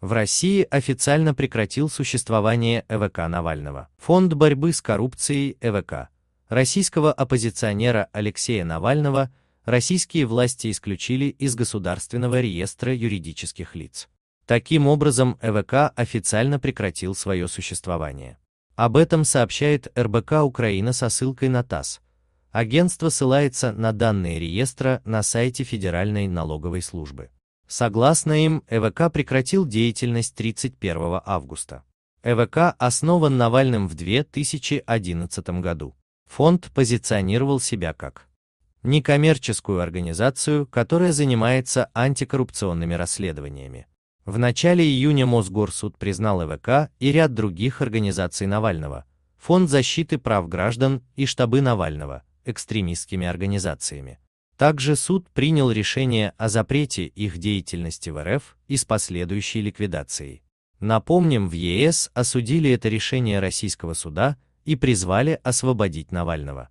В России официально прекратил существование ЭВК Навального. Фонд борьбы с коррупцией ЭВК российского оппозиционера Алексея Навального российские власти исключили из Государственного реестра юридических лиц. Таким образом, ЭВК официально прекратил свое существование. Об этом сообщает РБК Украина со ссылкой на ТАСС. Агентство ссылается на данные реестра на сайте Федеральной налоговой службы. Согласно им, ЭВК прекратил деятельность 31 августа. ЭВК основан Навальным в 2011 году. Фонд позиционировал себя как некоммерческую организацию, которая занимается антикоррупционными расследованиями. В начале июня Мосгорсуд признал ЭВК и ряд других организаций Навального, Фонд защиты прав граждан и штабы Навального, экстремистскими организациями. Также суд принял решение о запрете их деятельности в РФ и с последующей ликвидацией. Напомним, в ЕС осудили это решение российского суда и призвали освободить Навального.